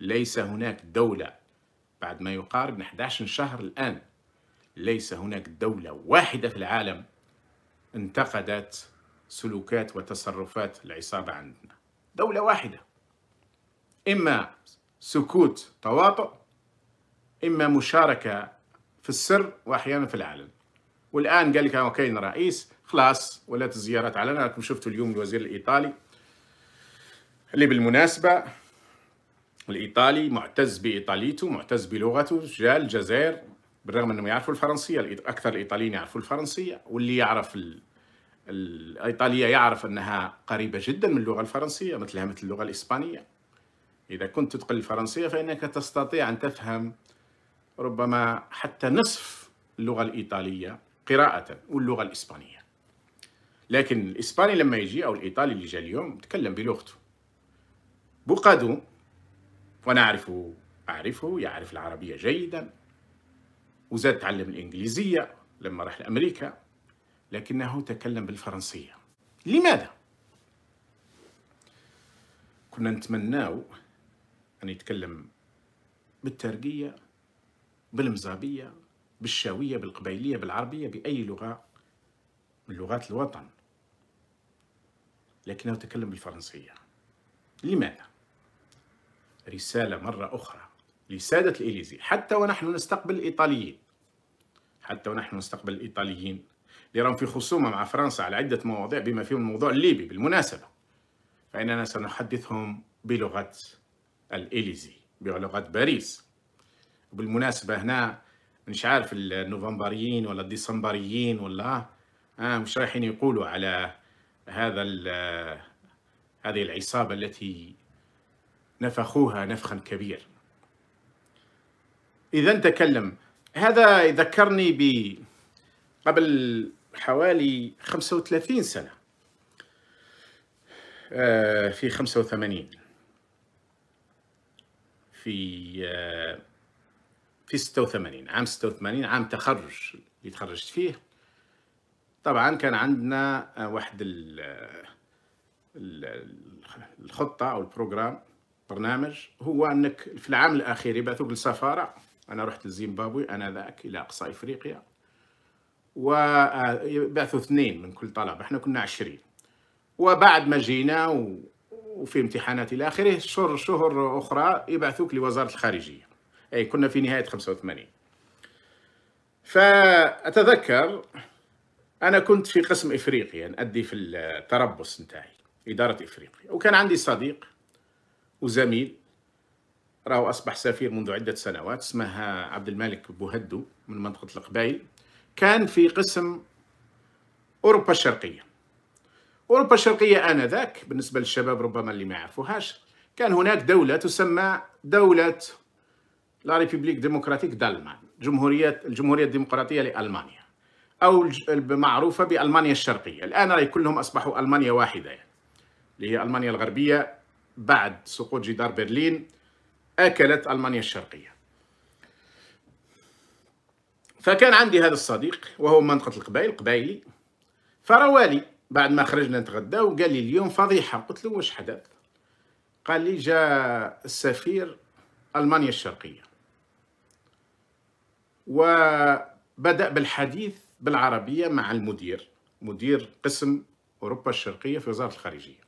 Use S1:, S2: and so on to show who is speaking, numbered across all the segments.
S1: ليس هناك دولة بعد ما يقارب من 11 شهر الآن ليس هناك دولة واحدة في العالم انتقدت سلوكات وتصرفات العصابة عندنا دولة واحدة إما سكوت تواطؤ إما مشاركة في السر وأحيانا في العلن والآن قال لك كاين رئيس خلاص ولات الزيارات علنا راكم شفتوا اليوم الوزير الإيطالي اللي بالمناسبة الايطالي معتز بايطاليته معتز بلغته جاء الجزائر بالرغم انهم يعرفوا الفرنسيه اكثر الايطاليين يعرفوا الفرنسيه واللي يعرف ال... الايطاليه يعرف انها قريبه جدا من اللغه الفرنسيه مثلها مثل اللغه الاسبانيه اذا كنت تتقن الفرنسيه فانك تستطيع ان تفهم ربما حتى نصف اللغه الايطاليه قراءه واللغه الاسبانيه لكن الاسباني لما يجي او الايطالي اللي جاء اليوم تكلم بلغته بوقادو وأنا أعرفه أعرفه يعرف العربية جيدا وزاد تعلم الإنجليزية لما راح لأمريكا لكنه تكلم بالفرنسية لماذا؟ كنا نتمناو أن يتكلم بالترقية بالمزابية بالشاوية بالقبيلية بالعربية بأي لغة من لغات الوطن لكنه تكلم بالفرنسية لماذا؟ رسالة مرة أخرى لسادة الإليزي حتى ونحن نستقبل الإيطاليين حتى ونحن نستقبل الإيطاليين اللي راهم في خصومة مع فرنسا على عدة مواضيع بما فيهم الموضوع الليبي بالمناسبة فإننا سنحدثهم بلغة الإليزي بلغة باريس بالمناسبة هنا مش عارف النوفمبريين ولا الديسمبريين ولا آه مش رايحين يقولوا على هذا هذه العصابة التي نفخوها نفخا كبيرا إذا تكلم هذا يذكرني ب قبل حوالي 35 سنة آه، في 85 في آه، في 86 عام 86 عام تخرج اللي تخرجت فيه طبعا كان عندنا آه، واحد الخطة أو البروجرام برنامج هو انك في العام الاخير يبعثوك بالسفاره انا رحت لزيمبابوي انا ذاك الى اقصى افريقيا وبعثوا آه، اثنين من كل طلبه احنا كنا عشرين وبعد ما جينا و... وفي امتحانات الى اخره شهر شهر اخرى يبعثوك لوزاره الخارجيه اي كنا في نهايه 85 فاتذكر انا كنت في قسم افريقيا نادي في التربص نتاعي اداره افريقيا وكان عندي صديق وزميل راهو أصبح سفير منذ عدة سنوات اسمها عبد الملك بوهدو من منطقة القبائل كان في قسم أوروبا الشرقية أوروبا الشرقية آنذاك بالنسبة للشباب ربما اللي ما يعرفوهاش كان هناك دولة تسمى دولة لا ريبوبليك ديمقراطيك دالمان جمهورية الجمهورية الديمقراطية لألمانيا أو المعروفة بألمانيا الشرقية الآن راي كلهم أصبحوا ألمانيا واحدة يعني اللي هي ألمانيا الغربية بعد سقوط جدار برلين أكلت ألمانيا الشرقية فكان عندي هذا الصديق وهو منطقة القبائل قبايلي فروالي بعد ما خرجنا نتغدى وقال لي اليوم فضيحة قلت له واش حدث قال لي جاء السفير ألمانيا الشرقية وبدأ بالحديث بالعربية مع المدير مدير قسم أوروبا الشرقية في وزارة الخارجية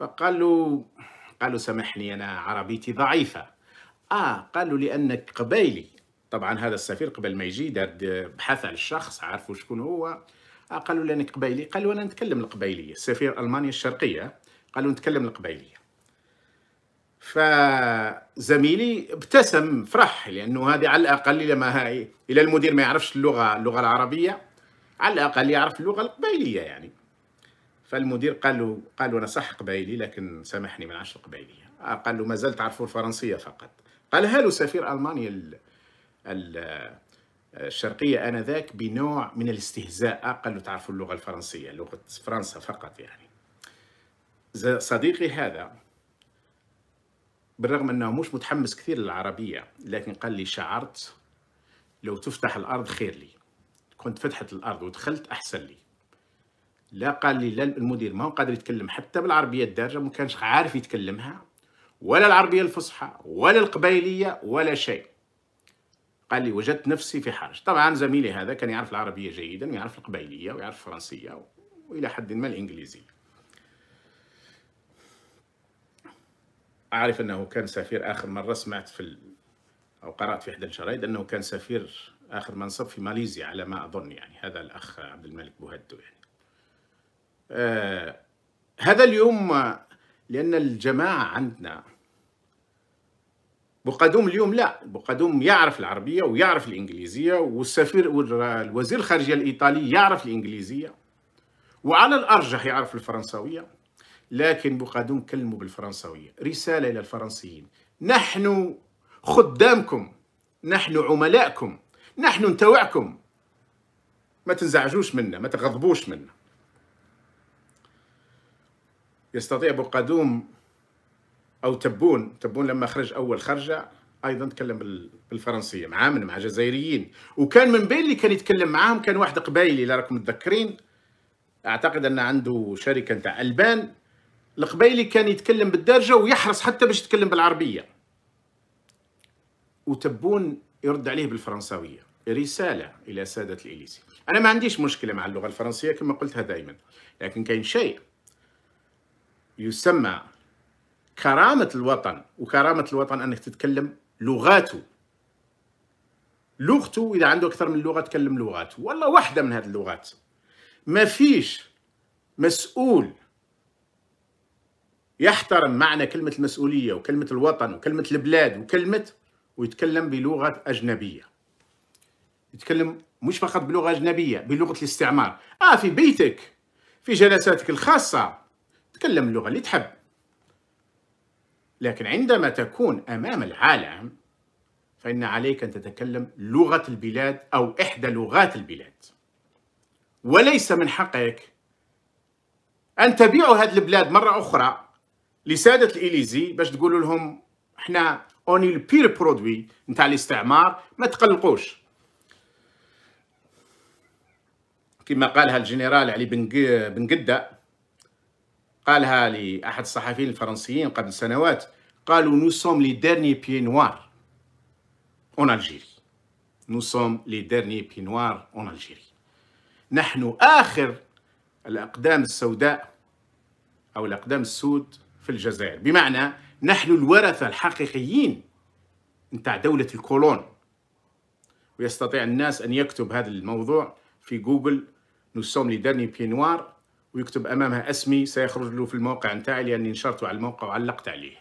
S1: فقال له سامحني أنا عربيتي ضعيفة آه قالوا لأنك قبيلي طبعا هذا السفير قبل ما يجي دار بحث على الشخص عارفه شكون هو آه قالوا لأنك قبيلي قالوا أنا نتكلم القبيلية سفير ألمانيا الشرقية قالوا نتكلم القبيلية فزميلي ابتسم فرح لانه هذه على الاقل لما ما هاي الى المدير ما يعرفش اللغه اللغه العربيه على الاقل يعرف اللغه القبيليه يعني فالمدير قال له قال له انا صح قبايلي لكن سامحني ما عشر قبايليه آه، قال له ما زلت تعرفوا الفرنسيه فقط قالها له سفير المانيا الشرقيه انذاك بنوع من الاستهزاء آه، قال له تعرفوا اللغه الفرنسيه لغه فرنسا فقط يعني صديقي هذا بالرغم انه مش متحمس كثير للعربيه لكن قال لي شعرت لو تفتح الارض خير لي كنت فتحت الارض ودخلت احسن لي لا قال لي لا المدير ما هو قادر يتكلم حتى بالعربيه الدارجه ما كانش عارف يتكلمها ولا العربيه الفصحى ولا القبيليه ولا شيء قال لي وجدت نفسي في حرج طبعا زميلي هذا كان يعرف العربيه جيدا ويعرف القبيليه ويعرف الفرنسيه والى حد ما الانجليزيه أعرف أنه كان سفير آخر مرة سمعت في ال... أو قرأت في إحدى الجرائد أنه كان سفير آخر منصب في ماليزيا على ما أظن يعني هذا الأخ عبد الملك بوهدو يعني آه، هذا اليوم لأن الجماعة عندنا بقدوم اليوم لا بقدوم يعرف العربية ويعرف الإنجليزية والسفير والوزير الخارجية الإيطالي يعرف الإنجليزية وعلى الأرجح يعرف الفرنسوية لكن بقدوم كلموا بالفرنسوية رسالة إلى الفرنسيين نحن خدامكم نحن عملائكم نحن نتوعكم ما تنزعجوش منا ما تغضبوش منا يستطيع ابو قدوم او تبون تبون لما خرج اول خرجه ايضا تكلم بالفرنسيه معامل مع جزائريين وكان من بين اللي كان يتكلم معاهم كان واحد قبايلي الا راكم متذكرين اعتقد ان عنده شركه نتاع البان القبايلي كان يتكلم بالدارجه ويحرص حتى باش يتكلم بالعربيه وتبون يرد عليه بالفرنساويه رساله الى ساده الاليسي انا ما عنديش مشكله مع اللغه الفرنسيه كما قلتها دائما لكن كاين شيء يسمى كرامة الوطن وكرامة الوطن أنك تتكلم لغاته لغته إذا عنده أكثر من لغة تكلم لغاته والله واحدة من هذه اللغات ما فيش مسؤول يحترم معنى كلمة المسؤولية وكلمة الوطن وكلمة البلاد وكلمة ويتكلم بلغة أجنبية يتكلم مش فقط بلغة أجنبية بلغة الاستعمار آه في بيتك في جلساتك الخاصة تتكلم اللغة اللي تحب لكن عندما تكون أمام العالم فإن عليك أن تتكلم لغة البلاد أو إحدى لغات البلاد وليس من حقك أن تبيعوا هذه البلاد مرة أخرى لسادة الإليزي باش تقولوا لهم احنا اوني البير برودوي نتاع الاستعمار ما تقلقوش كما قالها الجنرال علي بن بن قده قالها لأحد الصحفيين الفرنسيين قبل سنوات قالوا نو سوم لي ديرني بي نوار اون الجيري نو سوم لي ديرني بي نوار اون الجيري نحن آخر الأقدام السوداء أو الأقدام السود في الجزائر بمعنى نحن الورثة الحقيقيين نتاع دولة الكولون ويستطيع الناس أن يكتب هذا الموضوع في جوجل نو سوم لي ديرني بي نوار ويكتب امامها اسمي سيخرج له في الموقع نتاعي لاني نشرته على الموقع وعلقت عليه